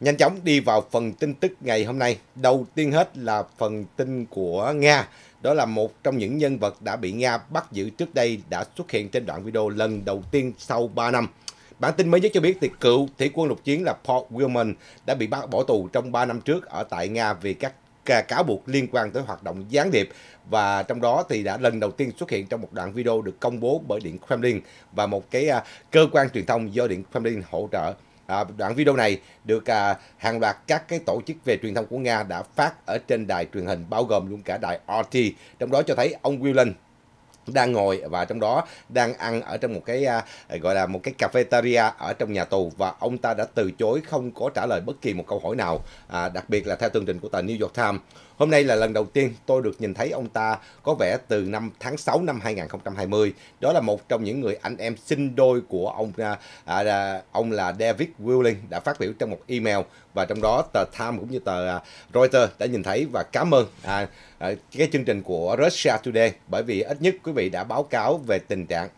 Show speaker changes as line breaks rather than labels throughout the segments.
Nhanh chóng đi vào phần tin tức ngày hôm nay. Đầu tiên hết là phần tin của Nga. Đó là một trong những nhân vật đã bị Nga bắt giữ trước đây đã xuất hiện trên đoạn video lần đầu tiên sau 3 năm. Bản tin mới nhất cho biết thì cựu thủy quân lục chiến là Paul Wilman đã bị bắt bỏ tù trong 3 năm trước ở tại Nga vì các cáo buộc liên quan tới hoạt động gián điệp và trong đó thì đã lần đầu tiên xuất hiện trong một đoạn video được công bố bởi Điện Kremlin và một cái à, cơ quan truyền thông do Điện Kremlin hỗ trợ. À, đoạn video này được à, hàng loạt các cái tổ chức về truyền thông của Nga đã phát ở trên đài truyền hình bao gồm luôn cả đài RT, trong đó cho thấy ông Willen đang ngồi và trong đó đang ăn ở trong một cái à, gọi là một cái cafeteria ở trong nhà tù và ông ta đã từ chối không có trả lời bất kỳ một câu hỏi nào à, đặc biệt là theo tường trình của tờ New York Times Hôm nay là lần đầu tiên tôi được nhìn thấy ông ta có vẻ từ năm tháng 6 năm 2020. Đó là một trong những người anh em sinh đôi của ông à, à, ông là David Willing đã phát biểu trong một email và trong đó tờ Time cũng như tờ à, Reuters đã nhìn thấy và cảm ơn à, à, cái chương trình của Russia Today bởi vì ít nhất quý vị đã báo cáo về tình trạng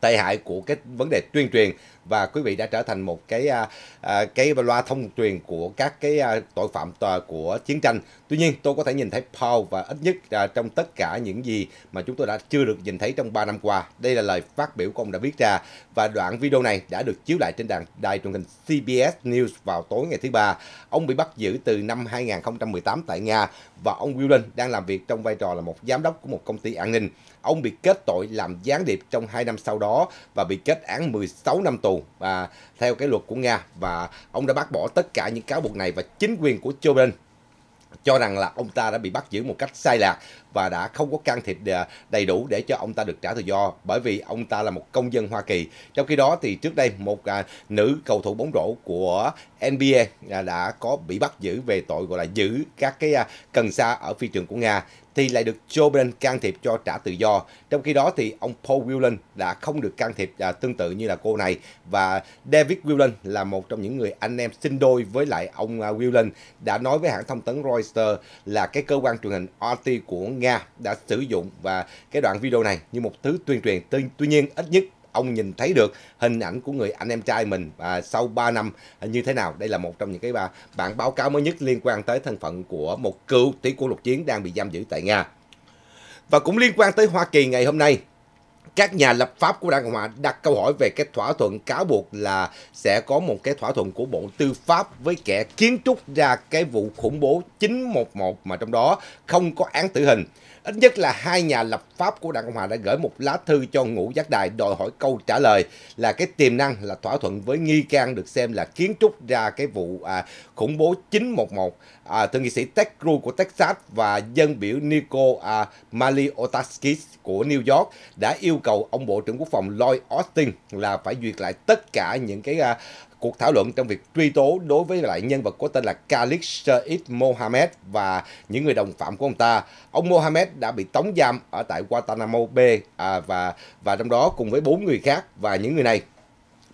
tai hại của cái vấn đề tuyên truyền và quý vị đã trở thành một cái à, à, cái loa thông truyền của các cái à, tội phạm tòa của chiến tranh. Tuy nhiên, tôi có thể nhìn thấy Paul và ít nhất trong tất cả những gì mà chúng tôi đã chưa được nhìn thấy trong 3 năm qua. Đây là lời phát biểu của ông đã viết ra và đoạn video này đã được chiếu lại trên đài, đài truyền hình CBS News vào tối ngày thứ ba. Ông bị bắt giữ từ năm 2018 tại Nga và ông Willen đang làm việc trong vai trò là một giám đốc của một công ty an ninh. Ông bị kết tội làm gián điệp trong 2 năm sau đó và bị kết án 16 năm tù tù và theo cái luật của Nga và ông đã bác bỏ tất cả những cáo buộc này và chính quyền của Joe Biden cho rằng là ông ta đã bị bắt giữ một cách sai lạc và đã không có can thiệp à, đầy đủ để cho ông ta được trả tự do bởi vì ông ta là một công dân Hoa Kỳ. Trong khi đó thì trước đây một à, nữ cầu thủ bóng rổ của NBA à, đã có bị bắt giữ về tội gọi là giữ các cái à, cần sa ở phi trường của Nga thì lại được Joe Biden can thiệp cho trả tự do. Trong khi đó thì ông Paul Whelan đã không được can thiệp à, tương tự như là cô này và David Whelan là một trong những người anh em sinh đôi với lại ông à, Whelan đã nói với hãng thông tấn Reuters là cái cơ quan truyền hình RT của Nga đã sử dụng và cái đoạn video này như một thứ tuyên truyền. tuy nhiên ít nhất ông nhìn thấy được hình ảnh của người anh em trai mình à, sau 3 năm à, như thế nào đây là một trong những cái bà, bản báo cáo mới nhất liên quan tới thân phận của một cựu tỷ quân lục chiến đang bị giam giữ tại nga và cũng liên quan tới Hoa Kỳ ngày hôm nay các nhà lập pháp của Đảng Cộng Hòa đặt câu hỏi về cái thỏa thuận cáo buộc là sẽ có một cái thỏa thuận của Bộ Tư pháp với kẻ kiến trúc ra cái vụ khủng bố 911 mà trong đó không có án tử hình. Ít nhất là hai nhà lập pháp của Đảng Cộng Hòa đã gửi một lá thư cho Ngũ Giác Đài đòi hỏi câu trả lời là cái tiềm năng là thỏa thuận với nghi can được xem là kiến trúc ra cái vụ à, khủng bố 911. À, thượng nghị sĩ Ted Cruz của Texas và dân biểu Nico à, Maliotakis của New York đã yêu cầu ông Bộ trưởng Quốc phòng Lloyd Austin là phải duyệt lại tất cả những cái à, cuộc thảo luận trong việc truy tố đối với lại nhân vật có tên là Khalid Sheikh Mohammed và những người đồng phạm của ông ta. Ông Mohammed đã bị tống giam ở tại Guantanamo Bay à, và và trong đó cùng với bốn người khác và những người này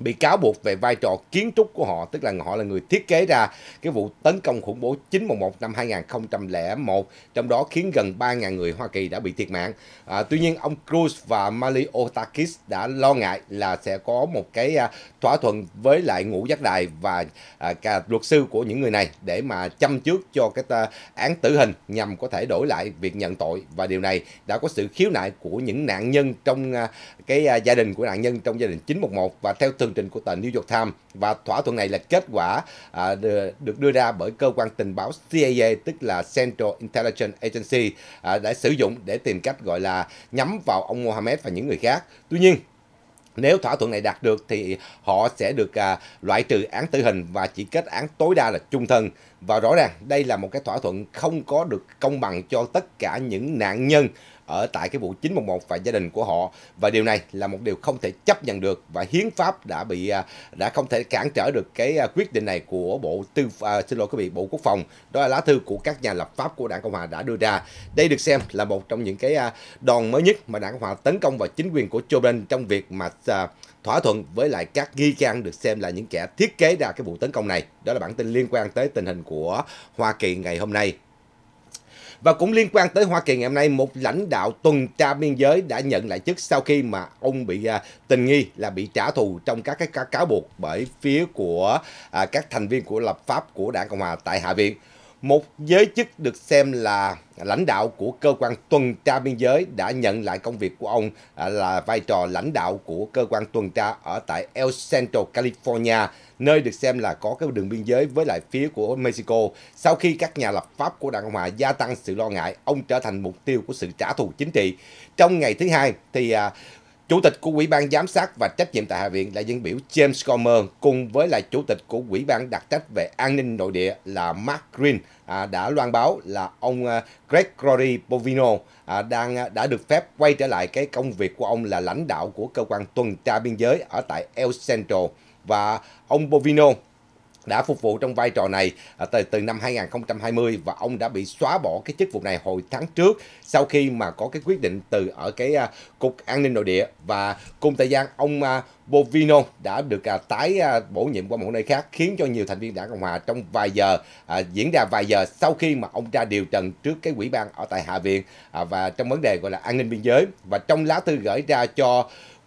bị cáo buộc về vai trò kiến trúc của họ, tức là họ là người thiết kế ra cái vụ tấn công khủng bố 911 năm 2001, trong đó khiến gần 3.000 người Hoa Kỳ đã bị thiệt mạng. À, tuy nhiên, ông Cruz và Mali Otakis đã lo ngại là sẽ có một cái à, thỏa thuận với lại ngũ giác đài và à, cả luật sư của những người này để mà chăm trước cho cái à, án tử hình nhằm có thể đổi lại việc nhận tội và điều này đã có sự khiếu nại của những nạn nhân trong à, cái à, gia đình của nạn nhân trong gia đình 911 và theo tường trình của tờ New York Times và thỏa thuận này là kết quả à, được đưa ra bởi cơ quan tình báo CIA tức là Central Intelligence Agency à, đã sử dụng để tìm cách gọi là nhắm vào ông Mohammed và những người khác. Tuy nhiên nếu thỏa thuận này đạt được thì họ sẽ được à, loại trừ án tử hình và chỉ kết án tối đa là trung thân. Và rõ ràng đây là một cái thỏa thuận không có được công bằng cho tất cả những nạn nhân ở tại cái vụ 911 và gia đình của họ và điều này là một điều không thể chấp nhận được và hiến pháp đã bị à, đã không thể cản trở được cái à, quyết định này của bộ tư à, xin lỗi quý vị bộ quốc phòng đó là lá thư của các nhà lập pháp của đảng cộng hòa đã đưa ra đây được xem là một trong những cái à, đòn mới nhất mà đảng cộng hòa tấn công vào chính quyền của joe biden trong việc mà à, thỏa thuận với lại các nghi can được xem là những kẻ thiết kế ra cái vụ tấn công này đó là bản tin liên quan tới tình hình của hoa kỳ ngày hôm nay và cũng liên quan tới Hoa Kỳ ngày hôm nay, một lãnh đạo tuần tra biên giới đã nhận lại chức sau khi mà ông bị à, tình nghi là bị trả thù trong các cái cáo buộc bởi phía của à, các thành viên của lập pháp của đảng Cộng hòa tại Hạ viện một giới chức được xem là lãnh đạo của cơ quan tuần tra biên giới đã nhận lại công việc của ông à, là vai trò lãnh đạo của cơ quan tuần tra ở tại El Centro, California, nơi được xem là có cái đường biên giới với lại phía của Mexico. Sau khi các nhà lập pháp của Đảng Cộng Hòa gia tăng sự lo ngại, ông trở thành mục tiêu của sự trả thù chính trị. Trong ngày thứ hai thì à, Chủ tịch của Ủy ban Giám sát và Trách nhiệm tại Hạ viện là dân biểu James Comer cùng với là Chủ tịch của Ủy ban đặc trách về an ninh nội địa là Mark Green à, đã loan báo là ông à, Gregory Bovino à, đang à, đã được phép quay trở lại cái công việc của ông là lãnh đạo của cơ quan tuần tra biên giới ở tại El Centro và ông Bovino đã phục vụ trong vai trò này à, từ từ năm 2020 và ông đã bị xóa bỏ cái chức vụ này hồi tháng trước sau khi mà có cái quyết định từ ở cái à, cục an ninh nội địa và cùng thời gian ông à, Bovino đã được tái bổ nhiệm qua một nơi khác khiến cho nhiều thành viên đảng Cộng hòa trong vài giờ diễn ra vài giờ sau khi mà ông ra điều trần trước cái quỹ ban ở tại Hạ viện và trong vấn đề gọi là an ninh biên giới và trong lá thư gửi ra cho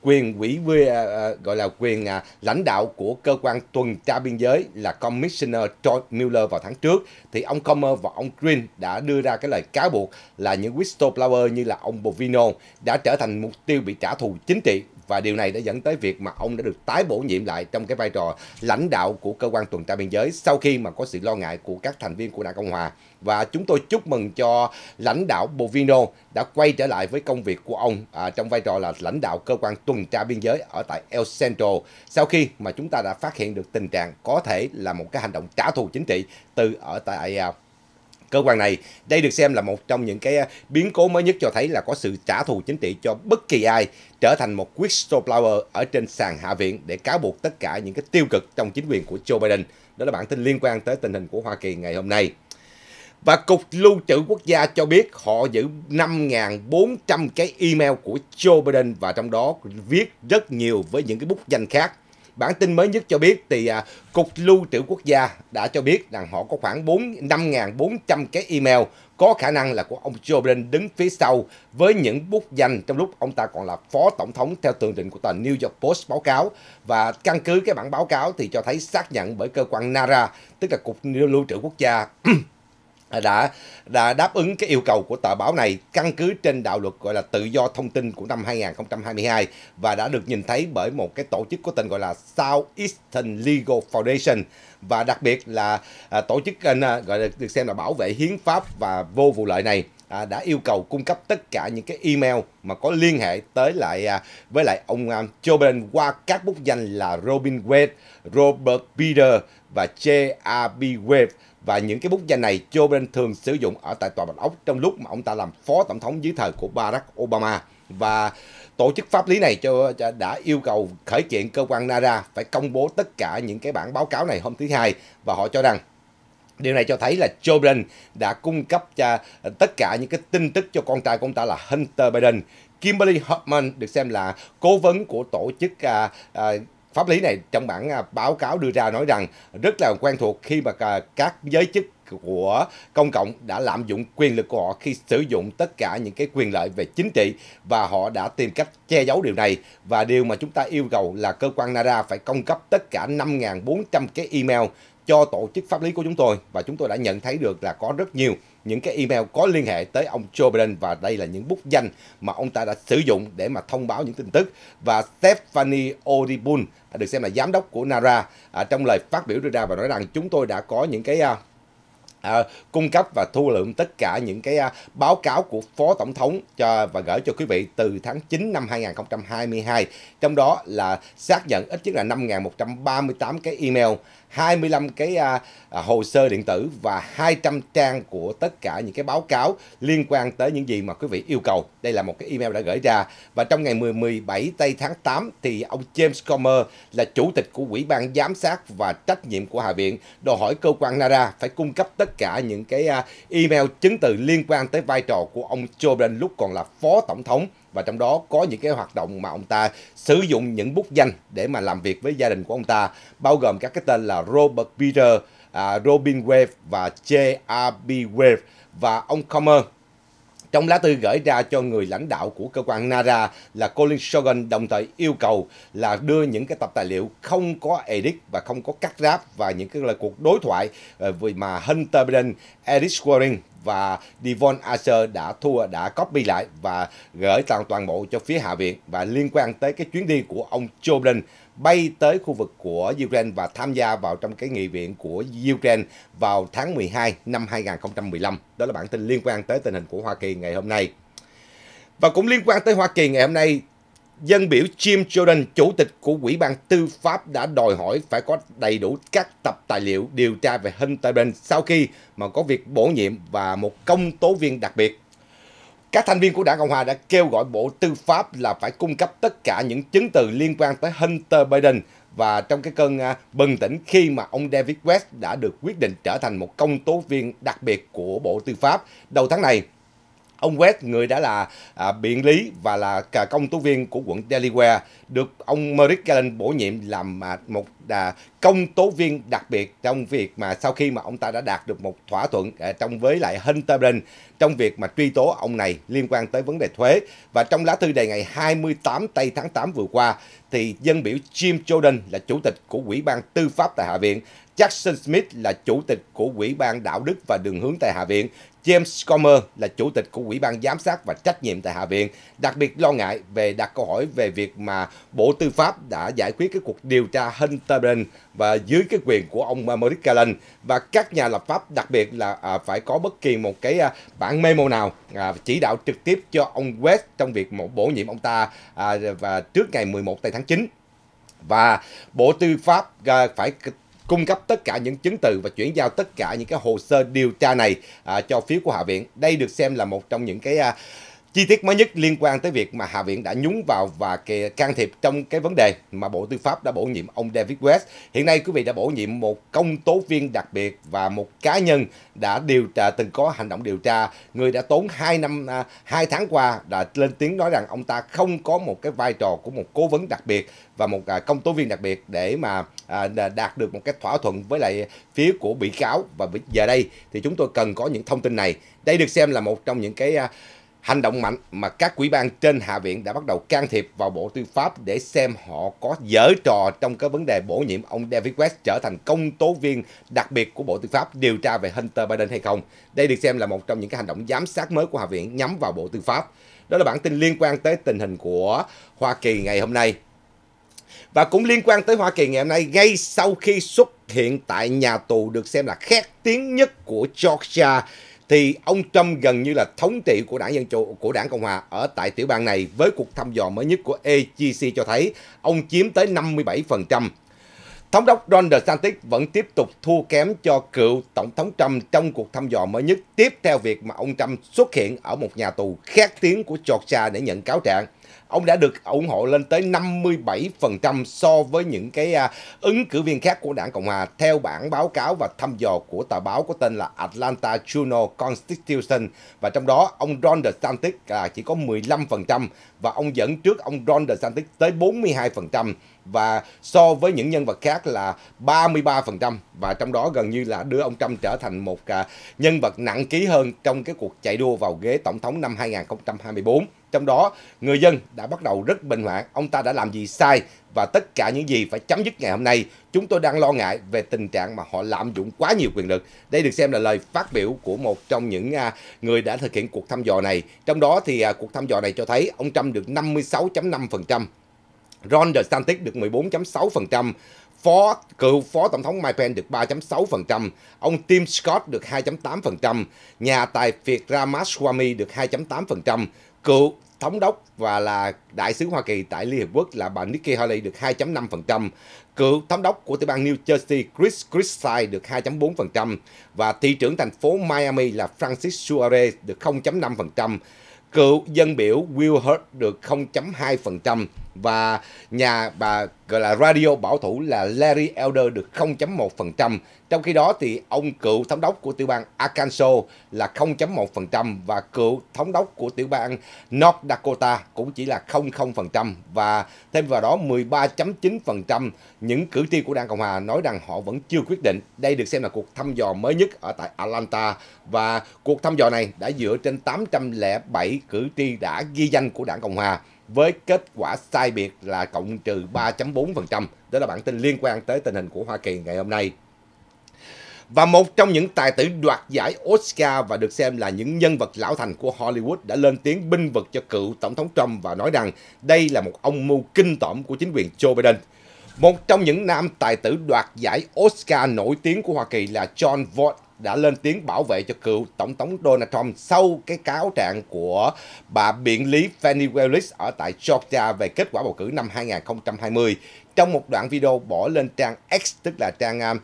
quyền quỹ uh, gọi là quyền uh, lãnh đạo của cơ quan tuần tra biên giới là Commissioner Troy Mueller vào tháng trước thì ông Comer và ông Green đã đưa ra cái lời cáo buộc là những whistleblower như là ông Bovino đã trở thành mục tiêu bị trả thù chính trị và điều này đã dẫn tới việc mà ông đã được tái bổ nhiệm lại trong cái vai trò lãnh đạo của cơ quan tuần tra biên giới sau khi mà có sự lo ngại của các thành viên của Đảng Cộng Hòa và chúng tôi chúc mừng cho lãnh đạo Bovino đã quay trở lại với công việc của ông à, trong vai trò là lãnh đạo cơ quan tuần tra biên giới ở tại El Centro sau khi mà chúng ta đã phát hiện được tình trạng có thể là một cái hành động trả thù chính trị từ ở tại à, cơ quan này. Đây được xem là một trong những cái à, biến cố mới nhất cho thấy là có sự trả thù chính trị cho bất kỳ ai trở thành một whistleblower ở trên sàn hạ viện để cáo buộc tất cả những cái tiêu cực trong chính quyền của Joe Biden. Đó là bản tin liên quan tới tình hình của Hoa Kỳ ngày hôm nay. Và Cục Lưu trữ Quốc gia cho biết họ giữ 5.400 cái email của Joe Biden và trong đó viết rất nhiều với những cái bút danh khác Bản tin mới nhất cho biết thì à, Cục Lưu trữ Quốc gia đã cho biết rằng họ có khoảng 4 5.400 cái email có khả năng là của ông Joe Biden đứng phía sau với những bút danh trong lúc ông ta còn là phó tổng thống theo tường trình của tờ New York Post báo cáo và căn cứ cái bản báo cáo thì cho thấy xác nhận bởi cơ quan NARA tức là Cục Lưu trữ Quốc gia đã đã đáp ứng cái yêu cầu của tờ báo này căn cứ trên đạo luật gọi là tự do thông tin của năm 2022 và đã được nhìn thấy bởi một cái tổ chức có tên gọi là South Eastern Legal Foundation và đặc biệt là à, tổ chức à, gọi là được xem là bảo vệ hiến pháp và vô vụ lợi này à, đã yêu cầu cung cấp tất cả những cái email mà có liên hệ tới lại à, với lại ông à, Joe Biden qua các bút danh là Robin Wade, Robert Peter và J.R.B. Wade và những cái bút danh này Joe Biden thường sử dụng ở tại Tòa Bạch Ốc trong lúc mà ông ta làm phó tổng thống dưới thời của Barack Obama và tổ chức pháp lý này cho đã yêu cầu khởi kiện cơ quan NARA phải công bố tất cả những cái bản báo cáo này hôm thứ hai và họ cho rằng Điều này cho thấy là Joe Biden đã cung cấp cho tất cả những cái tin tức cho con trai của ông ta là Hunter Biden. Kimberly Hoffman được xem là cố vấn của tổ chức uh, uh, pháp lý này trong bản à, báo cáo đưa ra nói rằng rất là quen thuộc khi mà các giới chức của công cộng đã lạm dụng quyền lực của họ khi sử dụng tất cả những cái quyền lợi về chính trị và họ đã tìm cách che giấu điều này và điều mà chúng ta yêu cầu là cơ quan NARA phải cung cấp tất cả 5.400 cái email cho tổ chức pháp lý của chúng tôi và chúng tôi đã nhận thấy được là có rất nhiều những cái email có liên hệ tới ông Joe Biden và đây là những bút danh mà ông ta đã sử dụng để mà thông báo những tin tức và Stephanie Odibun được xem là giám đốc của NARA à, trong lời phát biểu đưa ra và nói rằng chúng tôi đã có những cái à, à, cung cấp và thu lượm tất cả những cái à, báo cáo của Phó Tổng thống cho và gửi cho quý vị từ tháng 9 năm 2022. Trong đó là xác nhận ít nhất là 5.138 cái email 25 cái à, à, hồ sơ điện tử và 200 trang của tất cả những cái báo cáo liên quan tới những gì mà quý vị yêu cầu. Đây là một cái email đã gửi ra và trong ngày 10 17 tây tháng 8 thì ông James Comer là chủ tịch của Ủy ban giám sát và trách nhiệm của Hạ viện đòi hỏi cơ quan NARA phải cung cấp tất cả những cái à, email chứng từ liên quan tới vai trò của ông Joe Biden lúc còn là phó tổng thống và trong đó có những cái hoạt động mà ông ta sử dụng những bút danh để mà làm việc với gia đình của ông ta bao gồm các cái tên là Robert Peter, à, Robin Wave và J.R.B. Wave và ông Comer trong lá thư gửi ra cho người lãnh đạo của cơ quan NARA là Colin Shogun đồng thời yêu cầu là đưa những cái tập tài liệu không có edit và không có cắt ráp và những cái là cuộc đối thoại ờ, về mà Hunter Biden, Eric Waring và Devon Archer đã thua đã copy lại và gửi toàn toàn bộ cho phía Hạ viện và liên quan tới cái chuyến đi của ông Joe Biden bay tới khu vực của Ukraine và tham gia vào trong cái nghị viện của Ukraine vào tháng 12 năm 2015. Đó là bản tin liên quan tới tình hình của Hoa Kỳ ngày hôm nay. Và cũng liên quan tới Hoa Kỳ ngày hôm nay Dân biểu Jim Jordan, chủ tịch của Ủy ban Tư pháp đã đòi hỏi phải có đầy đủ các tập tài liệu điều tra về Hunter Biden sau khi mà có việc bổ nhiệm và một công tố viên đặc biệt. Các thành viên của đảng Cộng Hòa đã kêu gọi Bộ Tư pháp là phải cung cấp tất cả những chứng từ liên quan tới Hunter Biden và trong cái cơn à, bừng tỉnh khi mà ông David West đã được quyết định trở thành một công tố viên đặc biệt của Bộ Tư pháp đầu tháng này. Ông West, người đã là à, biện lý và là cả công tố viên của quận Delaware, được ông Merrick Garland bổ nhiệm làm à, một à, công tố viên đặc biệt trong việc mà sau khi mà ông ta đã đạt được một thỏa thuận à, trong với lại Hunter Biden trong việc mà truy tố ông này liên quan tới vấn đề thuế. Và trong lá thư đề ngày 28 tây tháng 8 vừa qua, thì dân biểu Jim Jordan là chủ tịch của Ủy ban Tư pháp tại Hạ viện, Jackson Smith là chủ tịch của Ủy ban Đạo đức và Đường hướng tại Hạ viện, James Comer là chủ tịch của Ủy ban Giám sát và Trách nhiệm tại Hạ viện, đặc biệt lo ngại về đặt câu hỏi về việc mà Bộ Tư pháp đã giải quyết cái cuộc điều tra Hunter Biden và dưới cái quyền của ông Merrick Garland và các nhà lập pháp đặc biệt là à, phải có bất kỳ một cái à, bản memo nào à, chỉ đạo trực tiếp cho ông West trong việc bổ nhiệm ông ta à, và trước ngày 11 tây tháng 9 và Bộ Tư pháp à, phải cung cấp tất cả những chứng từ và chuyển giao tất cả những cái hồ sơ điều tra này à, cho phía của Hạ viện. Đây được xem là một trong những cái à, Chi tiết mới nhất liên quan tới việc mà Hạ viện đã nhúng vào và can thiệp trong cái vấn đề mà Bộ Tư pháp đã bổ nhiệm ông David West. Hiện nay quý vị đã bổ nhiệm một công tố viên đặc biệt và một cá nhân đã điều tra từng có hành động điều tra, người đã tốn 2 năm 2 à, tháng qua đã lên tiếng nói rằng ông ta không có một cái vai trò của một cố vấn đặc biệt và một à, công tố viên đặc biệt để mà à, đạt được một cái thỏa thuận với lại phía của bị cáo và giờ đây thì chúng tôi cần có những thông tin này. Đây được xem là một trong những cái hành động mạnh mà các quỹ ban trên Hạ viện đã bắt đầu can thiệp vào Bộ Tư pháp để xem họ có dở trò trong cái vấn đề bổ nhiệm ông David West trở thành công tố viên đặc biệt của Bộ Tư pháp điều tra về Hunter Biden hay không. Đây được xem là một trong những cái hành động giám sát mới của Hạ viện nhắm vào Bộ Tư pháp. Đó là bản tin liên quan tới tình hình của Hoa Kỳ ngày hôm nay. Và cũng liên quan tới Hoa Kỳ ngày hôm nay, ngay sau khi xuất hiện tại nhà tù được xem là khét tiếng nhất của Georgia, thì ông Trump gần như là thống trị của đảng dân chủ của đảng Cộng hòa ở tại tiểu bang này với cuộc thăm dò mới nhất của AGC cho thấy ông chiếm tới 57%. Thống đốc Ron DeSantis vẫn tiếp tục thua kém cho cựu Tổng thống Trump trong cuộc thăm dò mới nhất tiếp theo việc mà ông Trump xuất hiện ở một nhà tù khét tiếng của Georgia để nhận cáo trạng ông đã được ủng hộ lên tới 57% so với những cái à, ứng cử viên khác của đảng Cộng Hòa theo bản báo cáo và thăm dò của tờ báo có tên là Atlanta Journal Constitution và trong đó ông Ron DeSantis à, chỉ có 15% và ông dẫn trước ông Ron DeSantis tới 42% và so với những nhân vật khác là 33% và trong đó gần như là đưa ông Trump trở thành một à, nhân vật nặng ký hơn trong cái cuộc chạy đua vào ghế tổng thống năm 2024. Trong đó, người dân đã bắt đầu rất bình hoảng, ông ta đã làm gì sai và tất cả những gì phải chấm dứt ngày hôm nay. Chúng tôi đang lo ngại về tình trạng mà họ lạm dụng quá nhiều quyền lực. Đây được xem là lời phát biểu của một trong những à, người đã thực hiện cuộc thăm dò này. Trong đó thì à, cuộc thăm dò này cho thấy ông Trump được 56.5%, Ron DeSantis được 14.6%, phó cựu phó tổng thống Mike Pence được 3.6%, ông Tim Scott được 2.8%, nhà tài phiệt Ramaswamy được 2.8%, cựu thống đốc và là đại sứ Hoa Kỳ tại Liên Hiệp Quốc là bà Nikki Haley được 2.5%, cựu thống đốc của tiểu bang New Jersey Chris Christie được 2.4% và thị trưởng thành phố Miami là Francis Suarez được 0.5%, cựu dân biểu Will Hurt được 0.2% và nhà bà gọi là radio bảo thủ là Larry Elder được 0.1%. Trong khi đó thì ông cựu thống đốc của tiểu bang Arkansas là 0.1% và cựu thống đốc của tiểu bang North Dakota cũng chỉ là 0.0% và thêm vào đó 13.9% những cử tri của đảng Cộng hòa nói rằng họ vẫn chưa quyết định. Đây được xem là cuộc thăm dò mới nhất ở tại Atlanta và cuộc thăm dò này đã dựa trên 807 cử tri đã ghi danh của đảng Cộng hòa với kết quả sai biệt là cộng trừ 3.4%. Đó là bản tin liên quan tới tình hình của Hoa Kỳ ngày hôm nay. Và một trong những tài tử đoạt giải Oscar và được xem là những nhân vật lão thành của Hollywood đã lên tiếng binh vực cho cựu Tổng thống Trump và nói rằng đây là một ông mưu kinh tởm của chính quyền Joe Biden. Một trong những nam tài tử đoạt giải Oscar nổi tiếng của Hoa Kỳ là John Voight đã lên tiếng bảo vệ cho cựu tổng thống Donald Trump sau cái cáo trạng của bà biện lý Fannie Willis ở tại Georgia về kết quả bầu cử năm 2020 trong một đoạn video bỏ lên trang X tức là trang um,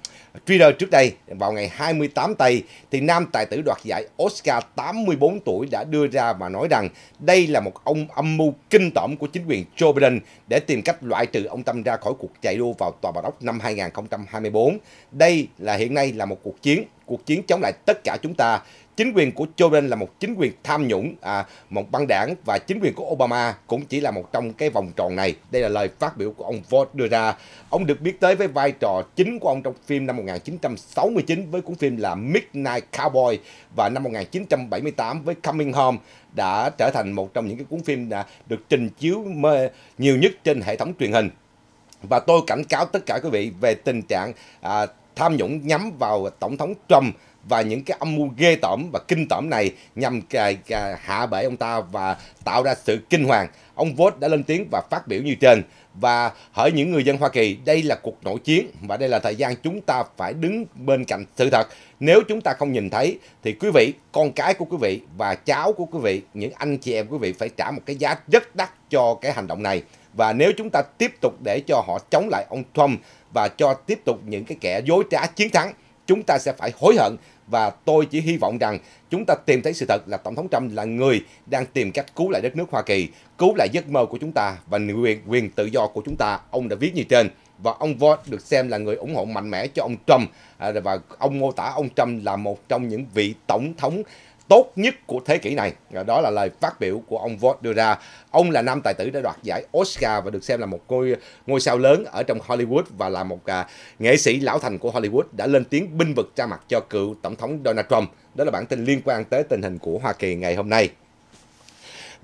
Twitter trước đây vào ngày 28 tây thì nam tài tử đoạt giải Oscar 84 tuổi đã đưa ra và nói rằng đây là một ông âm mưu kinh tởm của chính quyền Joe Biden để tìm cách loại trừ ông Tâm ra khỏi cuộc chạy đua vào tòa bạch ốc năm 2024. Đây là hiện nay là một cuộc chiến cuộc chiến chống lại tất cả chúng ta. Chính quyền của Joe Biden là một chính quyền tham nhũng, à, một băng đảng và chính quyền của Obama cũng chỉ là một trong cái vòng tròn này. Đây là lời phát biểu của ông Ford đưa ra. Ông được biết tới với vai trò chính của ông trong phim năm 1969 với cuốn phim là Midnight Cowboy và năm 1978 với Coming Home đã trở thành một trong những cái cuốn phim đã được trình chiếu nhiều nhất trên hệ thống truyền hình và tôi cảnh cáo tất cả quý vị về tình trạng à, tham nhũng nhắm vào Tổng thống Trump và những cái âm mưu ghê tởm và kinh tởm này nhằm hạ bệ ông ta và tạo ra sự kinh hoàng. Ông Vought đã lên tiếng và phát biểu như trên. Và hỏi những người dân Hoa Kỳ, đây là cuộc nội chiến và đây là thời gian chúng ta phải đứng bên cạnh sự thật. Nếu chúng ta không nhìn thấy thì quý vị, con cái của quý vị và cháu của quý vị, những anh chị em quý vị phải trả một cái giá rất đắt cho cái hành động này. Và nếu chúng ta tiếp tục để cho họ chống lại ông Trump và cho tiếp tục những cái kẻ dối trá chiến thắng, chúng ta sẽ phải hối hận và tôi chỉ hy vọng rằng chúng ta tìm thấy sự thật là Tổng thống Trump là người đang tìm cách cứu lại đất nước Hoa Kỳ, cứu lại giấc mơ của chúng ta và quyền, quyền tự do của chúng ta. Ông đã viết như trên và ông Vought được xem là người ủng hộ mạnh mẽ cho ông Trump à, và ông mô tả ông Trump là một trong những vị tổng thống tốt nhất của thế kỷ này. Đó là lời phát biểu của ông Ford đưa ra. Ông là nam tài tử đã đoạt giải Oscar và được xem là một ngôi ngôi sao lớn ở trong Hollywood và là một à, nghệ sĩ lão thành của Hollywood đã lên tiếng binh vực cha mặt cho cựu tổng thống Donald Trump. Đó là bản tin liên quan tới tình hình của Hoa Kỳ ngày hôm nay.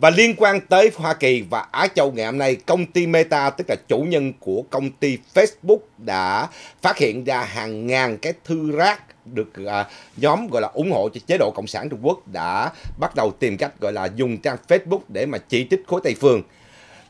Và liên quan tới Hoa Kỳ và Á Châu ngày hôm nay, công ty Meta, tức là chủ nhân của công ty Facebook đã phát hiện ra hàng ngàn cái thư rác được à, nhóm gọi là ủng hộ cho chế độ cộng sản Trung Quốc đã bắt đầu tìm cách gọi là dùng trang Facebook để mà chỉ trích khối Tây phương.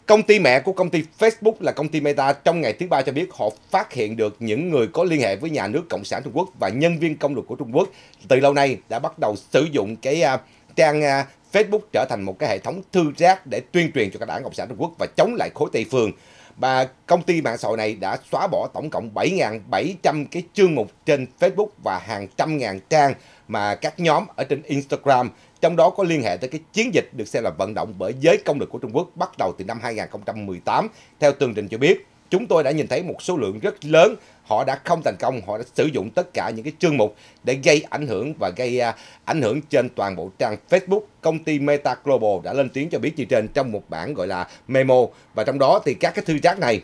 Công ty mẹ của công ty Facebook là công ty Meta trong ngày thứ ba cho biết họ phát hiện được những người có liên hệ với nhà nước Cộng sản Trung Quốc và nhân viên công lực của Trung Quốc từ lâu nay đã bắt đầu sử dụng cái uh, trang uh, Facebook trở thành một cái hệ thống thư rác để tuyên truyền cho các đảng Cộng sản Trung Quốc và chống lại khối Tây phương. Và công ty mạng xã hội này đã xóa bỏ tổng cộng 7.700 cái chương mục trên Facebook và hàng trăm ngàn trang mà các nhóm ở trên Instagram, trong đó có liên hệ tới cái chiến dịch được xem là vận động bởi giới công lực của Trung Quốc bắt đầu từ năm 2018. Theo tường trình cho biết, chúng tôi đã nhìn thấy một số lượng rất lớn họ đã không thành công họ đã sử dụng tất cả những cái chương mục để gây ảnh hưởng và gây uh, ảnh hưởng trên toàn bộ trang Facebook công ty Meta Global đã lên tiếng cho biết như trên trong một bản gọi là memo và trong đó thì các cái thư rác này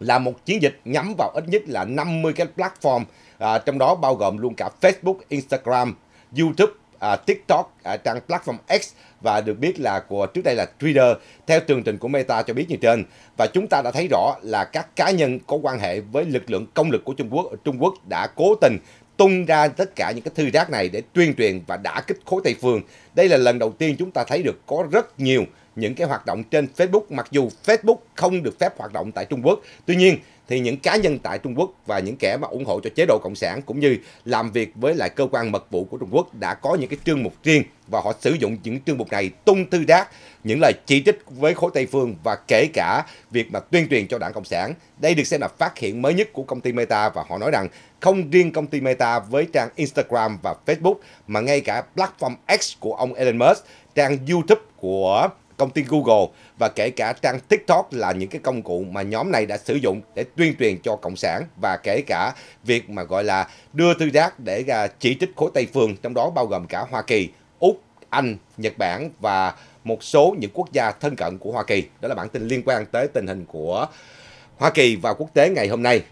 là một chiến dịch nhắm vào ít nhất là 50 cái platform à, trong đó bao gồm luôn cả Facebook, Instagram, YouTube à, TikTok à, trang platform X và được biết là của trước đây là Twitter theo tường trình của Meta cho biết như trên và chúng ta đã thấy rõ là các cá nhân có quan hệ với lực lượng công lực của Trung Quốc Trung Quốc đã cố tình tung ra tất cả những cái thư rác này để tuyên truyền và đã kích khối Tây Phương. Đây là lần đầu tiên chúng ta thấy được có rất nhiều những cái hoạt động trên Facebook mặc dù Facebook không được phép hoạt động tại Trung Quốc. Tuy nhiên thì những cá nhân tại Trung Quốc và những kẻ mà ủng hộ cho chế độ cộng sản cũng như làm việc với lại cơ quan mật vụ của Trung Quốc đã có những cái chương mục riêng và họ sử dụng những chương mục này tung thư đác những lời chỉ trích với khối Tây phương và kể cả việc mà tuyên truyền cho đảng cộng sản. Đây được xem là phát hiện mới nhất của công ty Meta và họ nói rằng không riêng công ty Meta với trang Instagram và Facebook mà ngay cả platform X của ông Elon Musk, trang YouTube của công ty Google và kể cả trang TikTok là những cái công cụ mà nhóm này đã sử dụng để tuyên truyền cho Cộng sản và kể cả việc mà gọi là đưa thư giác để à, chỉ trích khối Tây Phương, trong đó bao gồm cả Hoa Kỳ, Úc, Anh, Nhật Bản và một số những quốc gia thân cận của Hoa Kỳ. Đó là bản tin liên quan tới tình hình của Hoa Kỳ và quốc tế ngày hôm nay.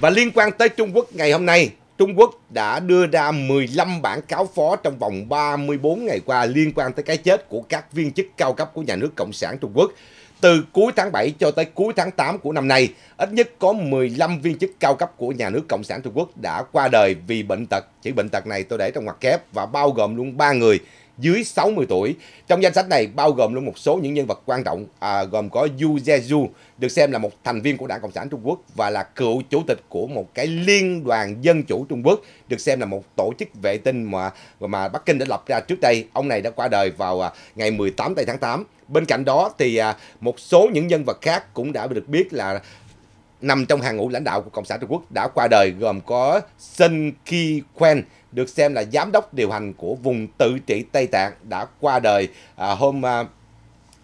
Và liên quan tới Trung Quốc ngày hôm nay Trung Quốc đã đưa ra 15 bản cáo phó trong vòng 34 ngày qua liên quan tới cái chết của các viên chức cao cấp của nhà nước Cộng sản Trung Quốc. Từ cuối tháng 7 cho tới cuối tháng 8 của năm nay, ít nhất có 15 viên chức cao cấp của nhà nước Cộng sản Trung Quốc đã qua đời vì bệnh tật. Chỉ bệnh tật này tôi để trong ngoặc kép và bao gồm luôn 3 người dưới 60 tuổi. Trong danh sách này bao gồm luôn một số những nhân vật quan trọng à, gồm có Yu jae được xem là một thành viên của Đảng Cộng sản Trung Quốc và là cựu chủ tịch của một cái liên đoàn dân chủ Trung Quốc được xem là một tổ chức vệ tinh mà mà Bắc Kinh đã lập ra trước đây. Ông này đã qua đời vào à, ngày 18 tây tháng 8. Bên cạnh đó thì à, một số những nhân vật khác cũng đã được biết là nằm trong hàng ngũ lãnh đạo của Cộng sản Trung Quốc đã qua đời gồm có Sun Ki-quen được xem là giám đốc điều hành của vùng tự trị Tây Tạng đã qua đời à, hôm 11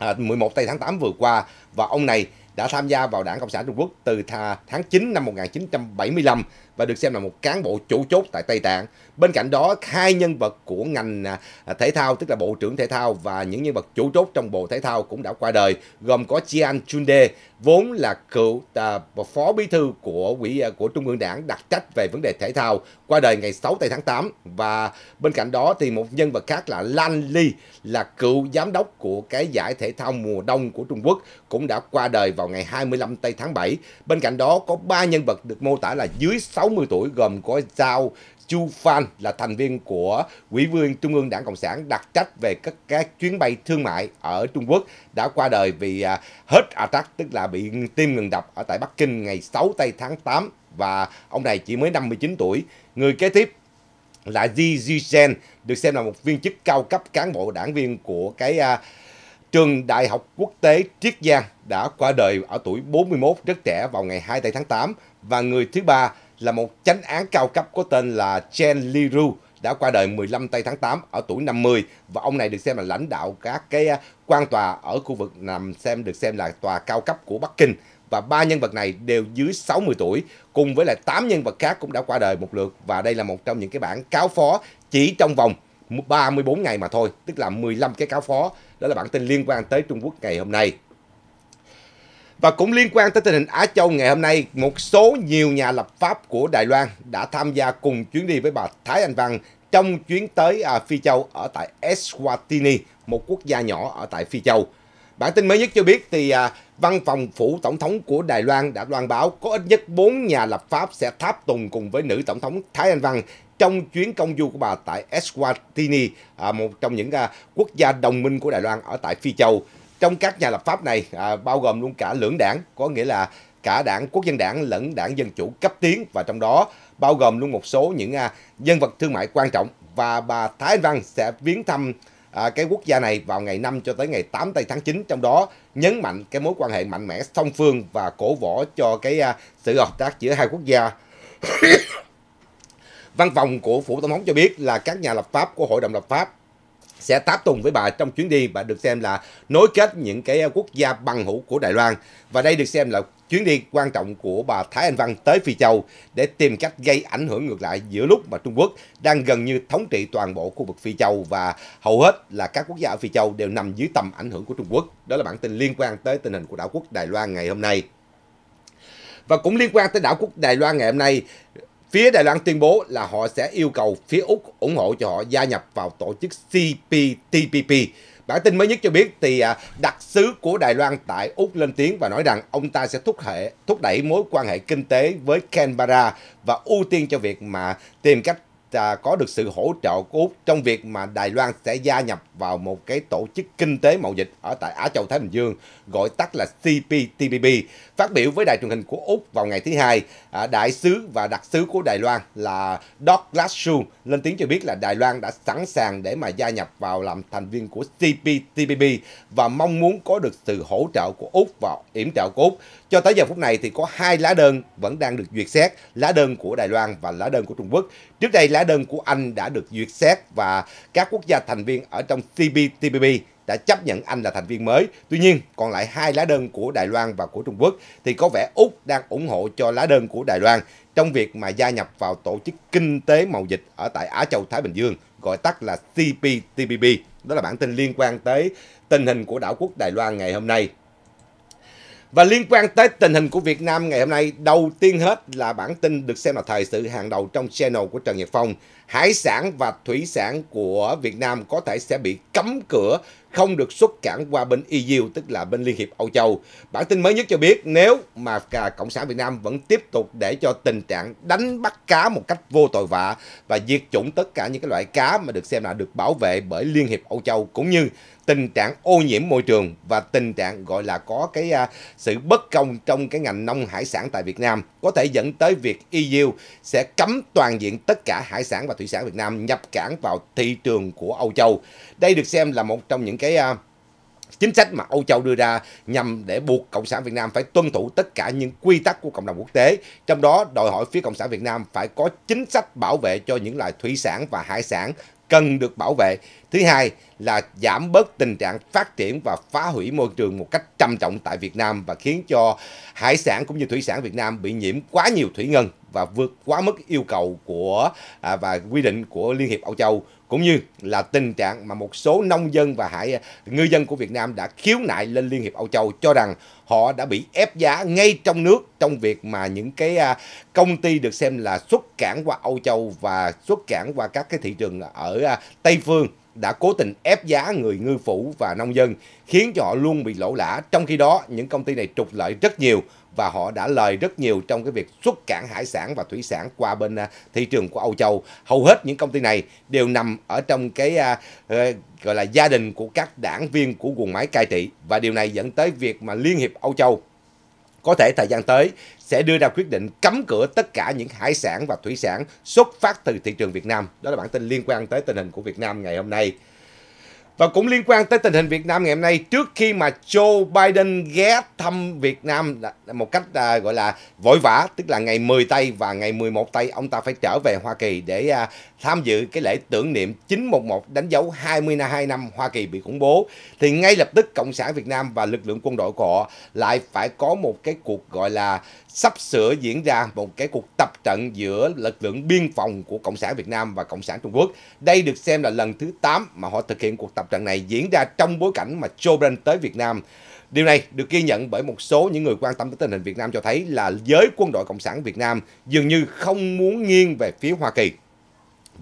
à, à, tây tháng 8 vừa qua và ông này đã tham gia vào Đảng Cộng sản Trung Quốc từ tháng 9 năm 1975 và được xem là một cán bộ chủ chốt tại Tây Tạng. Bên cạnh đó, hai nhân vật của ngành à, thể thao, tức là Bộ trưởng Thể thao và những nhân vật chủ chốt trong Bộ Thể thao cũng đã qua đời, gồm có Chian Chunde, vốn là cựu à, phó bí thư của quỹ à, của Trung ương Đảng đặc trách về vấn đề thể thao, qua đời ngày 6 tây tháng 8 và bên cạnh đó thì một nhân vật khác là Lan Li là cựu giám đốc của cái giải thể thao mùa đông của Trung Quốc cũng đã qua đời vào ngày 25 tây tháng 7. Bên cạnh đó có ba nhân vật được mô tả là dưới 6 60 tuổi gồm có Zhao Chu Fan là thành viên của quỹ viên Trung ương Đảng Cộng sản đặc trách về các, các chuyến bay thương mại ở Trung Quốc đã qua đời vì à, hết attack tức là bị tim ngừng đập ở tại Bắc Kinh ngày 6 tây tháng 8 và ông này chỉ mới 59 tuổi. Người kế tiếp là Ji Jisen được xem là một viên chức cao cấp cán bộ đảng viên của cái à, trường Đại học Quốc tế Triết Giang đã qua đời ở tuổi 41 rất trẻ vào ngày 2 tây tháng 8 và người thứ ba là một chánh án cao cấp có tên là Chen Li Ru đã qua đời 15 tây tháng 8 ở tuổi 50 và ông này được xem là lãnh đạo các cái à, quan tòa ở khu vực nằm xem được xem là tòa cao cấp của Bắc Kinh và ba nhân vật này đều dưới 60 tuổi cùng với lại tám nhân vật khác cũng đã qua đời một lượt và đây là một trong những cái bản cáo phó chỉ trong vòng 34 ngày mà thôi, tức là 15 cái cáo phó. Đó là bản tin liên quan tới Trung Quốc ngày hôm nay. Và cũng liên quan tới tình hình Á Châu ngày hôm nay, một số nhiều nhà lập pháp của Đài Loan đã tham gia cùng chuyến đi với bà Thái Anh Văn trong chuyến tới à, Phi Châu ở tại Eswatini, một quốc gia nhỏ ở tại Phi Châu. Bản tin mới nhất cho biết thì à, văn phòng phủ tổng thống của Đài Loan đã loan báo có ít nhất 4 nhà lập pháp sẽ tháp tùng cùng với nữ tổng thống Thái Anh Văn trong chuyến công du của bà tại Eswatini, à, một trong những quốc gia đồng minh của Đài Loan ở tại Phi Châu. Trong các nhà lập pháp này à, bao gồm luôn cả lưỡng đảng, có nghĩa là cả đảng Quốc dân đảng lẫn đảng Dân Chủ cấp tiến và trong đó bao gồm luôn một số những à, nhân vật thương mại quan trọng và bà Thái Anh Văn sẽ viếng thăm à, cái quốc gia này vào ngày 5 cho tới ngày 8 tây tháng 9 trong đó nhấn mạnh cái mối quan hệ mạnh mẽ song phương và cổ võ cho cái à, sự hợp tác giữa hai quốc gia. Văn phòng của phủ tổng thống cho biết là các nhà lập pháp của Hội đồng lập pháp sẽ táp tùng với bà trong chuyến đi và được xem là nối kết những cái ờ, quốc gia bằng hữu của Đài Loan. Và đây được xem là chuyến đi quan trọng của bà Thái Anh Văn tới Phi Châu để tìm cách gây ảnh hưởng ngược lại giữa lúc mà Trung Quốc đang gần như thống trị toàn bộ khu vực Phi Châu và hầu hết là các quốc gia ở Phi Châu đều nằm dưới tầm ảnh hưởng của Trung Quốc. Đó là bản tin liên quan tới tình hình của đảo quốc Đài Loan ngày hôm nay. Và cũng liên quan tới đảo quốc Đài Loan ngày hôm nay, Phía Đài Loan tuyên bố là họ sẽ yêu cầu phía Úc ủng hộ cho họ gia nhập vào tổ chức CPTPP. Bản tin mới nhất cho biết thì à, đặc sứ của Đài Loan tại Úc lên tiếng và nói rằng ông ta sẽ thúc hệ thúc đẩy mối quan hệ kinh tế với Canberra và ưu tiên cho việc mà tìm cách à, có được sự hỗ trợ của Úc trong việc mà Đài Loan sẽ gia nhập vào một cái tổ chức kinh tế mậu dịch ở tại Á Châu Thái Bình Dương, gọi tắt là CPTPP. Phát biểu với đài truyền hình của Úc vào ngày thứ hai, à, đại sứ và đặc sứ của Đài Loan là Douglas shu lên tiếng cho biết là Đài Loan đã sẵn sàng để mà gia nhập vào làm thành viên của CPTPP và mong muốn có được sự hỗ trợ của Úc và yểm trợ của Úc cho tới giờ phút này thì có hai lá đơn vẫn đang được duyệt xét, lá đơn của Đài Loan và lá đơn của Trung Quốc. Trước đây lá đơn của Anh đã được duyệt xét và các quốc gia thành viên ở trong CPTPP đã chấp nhận Anh là thành viên mới. Tuy nhiên, còn lại hai lá đơn của Đài Loan và của Trung Quốc thì có vẻ Úc đang ủng hộ cho lá đơn của Đài Loan trong việc mà gia nhập vào tổ chức kinh tế mậu dịch ở tại Á Châu Thái Bình Dương, gọi tắt là CPTPP. Đó là bản tin liên quan tới tình hình của đảo quốc Đài Loan ngày hôm nay. Và liên quan tới tình hình của Việt Nam ngày hôm nay, đầu tiên hết là bản tin được xem là thời sự hàng đầu trong channel của Trần Nhật Phong. Hải sản và thủy sản của Việt Nam có thể sẽ bị cấm cửa, không được xuất cảng qua bên EU, tức là bên Liên hiệp Âu Châu. Bản tin mới nhất cho biết nếu mà cả Cộng sản Việt Nam vẫn tiếp tục để cho tình trạng đánh bắt cá một cách vô tội vạ và diệt chủng tất cả những cái loại cá mà được xem là được bảo vệ bởi Liên hiệp Âu Châu cũng như tình trạng ô nhiễm môi trường và tình trạng gọi là có cái uh, sự bất công trong cái ngành nông hải sản tại Việt Nam có thể dẫn tới việc EU sẽ cấm toàn diện tất cả hải sản và thủy sản Việt Nam nhập cảng vào thị trường của Âu Châu. Đây được xem là một trong những cái uh, chính sách mà Âu Châu đưa ra nhằm để buộc Cộng sản Việt Nam phải tuân thủ tất cả những quy tắc của cộng đồng quốc tế. Trong đó đòi hỏi phía Cộng sản Việt Nam phải có chính sách bảo vệ cho những loài thủy sản và hải sản cần được bảo vệ. Thứ hai là giảm bớt tình trạng phát triển và phá hủy môi trường một cách trầm trọng tại Việt Nam và khiến cho hải sản cũng như thủy sản Việt Nam bị nhiễm quá nhiều thủy ngân và vượt quá mức yêu cầu của à, và quy định của Liên hiệp Âu Châu cũng như là tình trạng mà một số nông dân và hải ngư dân của Việt Nam đã khiếu nại lên Liên hiệp Âu Châu cho rằng họ đã bị ép giá ngay trong nước trong việc mà những cái à, công ty được xem là xuất cảng qua Âu Châu và xuất cảng qua các cái thị trường ở à, Tây phương đã cố tình ép giá người ngư phủ và nông dân khiến cho họ luôn bị lỗ lã trong khi đó những công ty này trục lợi rất nhiều và họ đã lời rất nhiều trong cái việc xuất cảng hải sản và thủy sản qua bên à, thị trường của Âu Châu. Hầu hết những công ty này đều nằm ở trong cái à, ờ, gọi là gia đình của các đảng viên của quần máy cai trị và điều này dẫn tới việc mà Liên hiệp Âu Châu có thể thời gian tới sẽ đưa ra quyết định cấm cửa tất cả những hải sản và thủy sản xuất phát từ thị trường Việt Nam. Đó là bản tin liên quan tới tình hình của Việt Nam ngày hôm nay. Và cũng liên quan tới tình hình Việt Nam ngày hôm nay, trước khi mà Joe Biden ghé thăm Việt Nam một cách à, gọi là vội vã, tức là ngày 10 Tây và ngày 11 Tây, ông ta phải trở về Hoa Kỳ để à, tham dự cái lễ tưởng niệm 911 đánh dấu 22 năm Hoa Kỳ bị khủng bố thì ngay lập tức Cộng sản Việt Nam và lực lượng quân đội của họ lại phải có một cái cuộc gọi là sắp sửa diễn ra một cái cuộc tập trận giữa lực lượng biên phòng của Cộng sản Việt Nam và Cộng sản Trung Quốc. Đây được xem là lần thứ 8 mà họ thực hiện cuộc tập trận này diễn ra trong bối cảnh mà Joe Biden tới Việt Nam. Điều này được ghi nhận bởi một số những người quan tâm tới tình hình Việt Nam cho thấy là giới quân đội Cộng sản Việt Nam dường như không muốn nghiêng về phía Hoa Kỳ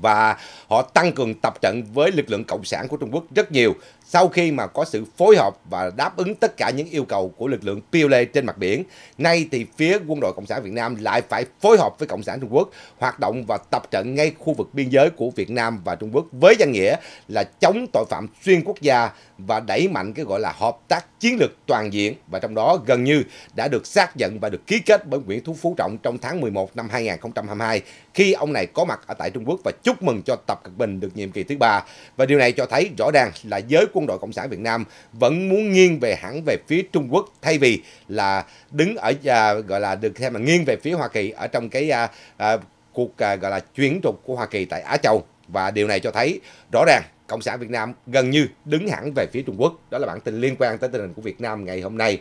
và họ tăng cường tập trận với lực lượng cộng sản của Trung Quốc rất nhiều sau khi mà có sự phối hợp và đáp ứng tất cả những yêu cầu của lực lượng PLA trên mặt biển, nay thì phía quân đội Cộng sản Việt Nam lại phải phối hợp với Cộng sản Trung Quốc hoạt động và tập trận ngay khu vực biên giới của Việt Nam và Trung Quốc với danh nghĩa là chống tội phạm xuyên quốc gia và đẩy mạnh cái gọi là hợp tác chiến lược toàn diện và trong đó gần như đã được xác nhận và được ký kết bởi Nguyễn Thú Phú Trọng trong tháng 11 năm 2022 khi ông này có mặt ở tại Trung Quốc và chúc mừng cho Tập Cận Bình được nhiệm kỳ thứ ba. Và điều này cho thấy rõ ràng là giới quân quân đội Cộng sản Việt Nam vẫn muốn nghiêng về hẳn về phía Trung Quốc thay vì là đứng ở à, gọi là được xem là nghiêng về phía Hoa Kỳ ở trong cái à, à, cuộc à, gọi là chuyển trục của Hoa Kỳ tại Á Châu và điều này cho thấy rõ ràng Cộng sản Việt Nam gần như đứng hẳn về phía Trung Quốc. Đó là bản tin liên quan tới tình hình của Việt Nam ngày hôm nay.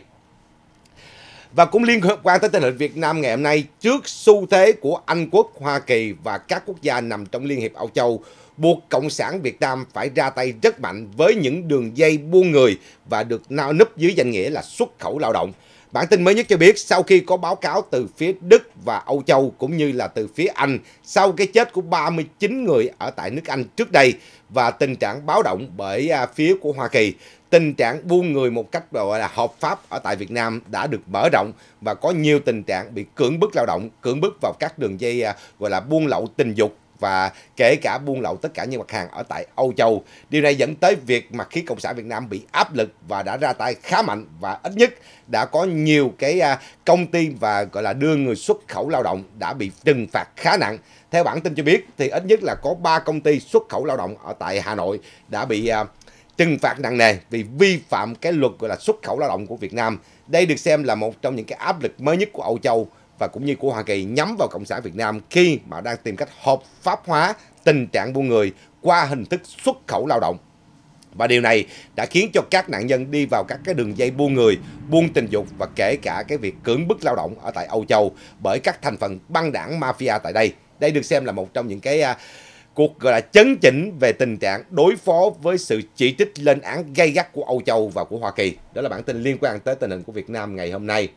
Và cũng liên quan tới tình hình Việt Nam ngày hôm nay, trước xu thế của Anh quốc, Hoa Kỳ và các quốc gia nằm trong Liên hiệp Âu Châu, buộc Cộng sản Việt Nam phải ra tay rất mạnh với những đường dây buôn người và được nao núp dưới danh nghĩa là xuất khẩu lao động. Bản tin mới nhất cho biết sau khi có báo cáo từ phía Đức và Âu Châu cũng như là từ phía Anh sau cái chết của 39 người ở tại nước Anh trước đây và tình trạng báo động bởi à, phía của Hoa Kỳ, tình trạng buôn người một cách gọi là hợp pháp ở tại Việt Nam đã được mở rộng và có nhiều tình trạng bị cưỡng bức lao động, cưỡng bức vào các đường dây à, gọi là buôn lậu tình dục và kể cả buôn lậu tất cả những mặt hàng ở tại Âu Châu. Điều này dẫn tới việc mặt khí cộng sản Việt Nam bị áp lực và đã ra tay khá mạnh và ít nhất đã có nhiều cái à, công ty và gọi là đưa người xuất khẩu lao động đã bị trừng phạt khá nặng. Theo bản tin cho biết thì ít nhất là có 3 công ty xuất khẩu lao động ở tại Hà Nội đã bị à, trừng phạt nặng nề vì vi phạm cái luật gọi là xuất khẩu lao động của Việt Nam. Đây được xem là một trong những cái áp lực mới nhất của Âu Châu và cũng như của Hoa Kỳ nhắm vào Cộng sản Việt Nam khi mà đang tìm cách hợp pháp hóa tình trạng buôn người qua hình thức xuất khẩu lao động. Và điều này đã khiến cho các nạn nhân đi vào các cái đường dây buôn người, buôn tình dục và kể cả cái việc cưỡng bức lao động ở tại Âu Châu bởi các thành phần băng đảng mafia tại đây. Đây được xem là một trong những cái uh, cuộc gọi là chấn chỉnh về tình trạng đối phó với sự chỉ trích lên án gay gắt của Âu Châu và của Hoa Kỳ. Đó là bản tin liên quan tới tình hình của Việt Nam ngày hôm nay.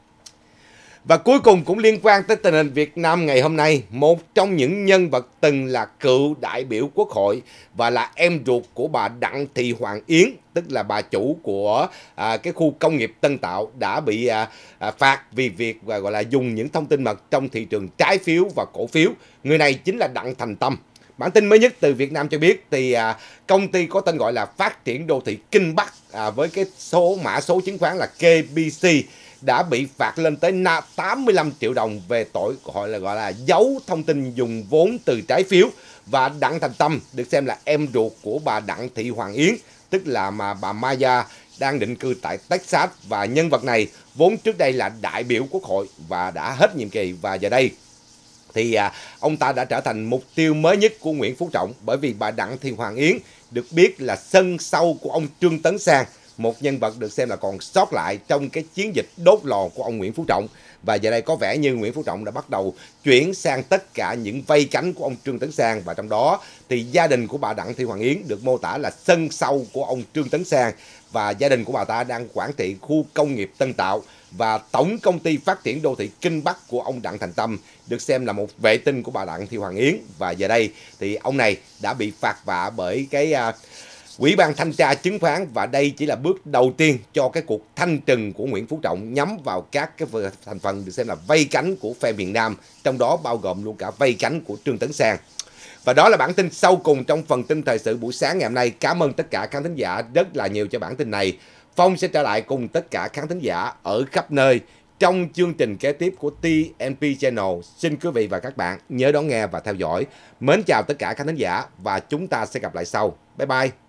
Và cuối cùng cũng liên quan tới tình hình Việt Nam ngày hôm nay, một trong những nhân vật từng là cựu đại biểu quốc hội và là em ruột của bà Đặng Thị Hoàng Yến, tức là bà chủ của à, cái khu công nghiệp Tân Tạo đã bị à, à, phạt vì việc và gọi là dùng những thông tin mật trong thị trường trái phiếu và cổ phiếu. Người này chính là Đặng Thành Tâm. Bản tin mới nhất từ Việt Nam cho biết thì à, công ty có tên gọi là Phát triển đô thị Kinh Bắc à, với cái số mã số chứng khoán là KBC đã bị phạt lên tới 85 triệu đồng về tội gọi là gọi là giấu thông tin dùng vốn từ trái phiếu và Đặng Thành Tâm được xem là em ruột của bà Đặng Thị Hoàng Yến tức là mà bà Maya đang định cư tại Texas và nhân vật này vốn trước đây là đại biểu quốc hội và đã hết nhiệm kỳ và giờ đây thì à, ông ta đã trở thành mục tiêu mới nhất của Nguyễn Phú Trọng bởi vì bà Đặng Thị Hoàng Yến được biết là sân sau của ông Trương Tấn Sang một nhân vật được xem là còn sót lại trong cái chiến dịch đốt lò của ông Nguyễn Phú Trọng. Và giờ đây có vẻ như Nguyễn Phú Trọng đã bắt đầu chuyển sang tất cả những vây cánh của ông Trương Tấn Sang và trong đó thì gia đình của bà Đặng Thị Hoàng Yến được mô tả là sân sau của ông Trương Tấn Sang và gia đình của bà ta đang quản trị khu công nghiệp Tân Tạo và tổng công ty phát triển đô thị Kinh Bắc của ông Đặng Thành Tâm được xem là một vệ tinh của bà Đặng Thị Hoàng Yến và giờ đây thì ông này đã bị phạt vạ bởi cái uh, Ủy ban thanh tra chứng khoán và đây chỉ là bước đầu tiên cho cái cuộc thanh trừng của Nguyễn Phú Trọng nhắm vào các cái thành phần được xem là vây cánh của phe miền Nam, trong đó bao gồm luôn cả vây cánh của Trương Tấn Sang. Và đó là bản tin sau cùng trong phần tin thời sự buổi sáng ngày hôm nay. Cảm ơn tất cả khán thính giả rất là nhiều cho bản tin này. Phong sẽ trở lại cùng tất cả khán thính giả ở khắp nơi trong chương trình kế tiếp của TNP Channel. Xin quý vị và các bạn nhớ đón nghe và theo dõi. Mến chào tất cả khán thính giả và chúng ta sẽ gặp lại sau. Bye bye!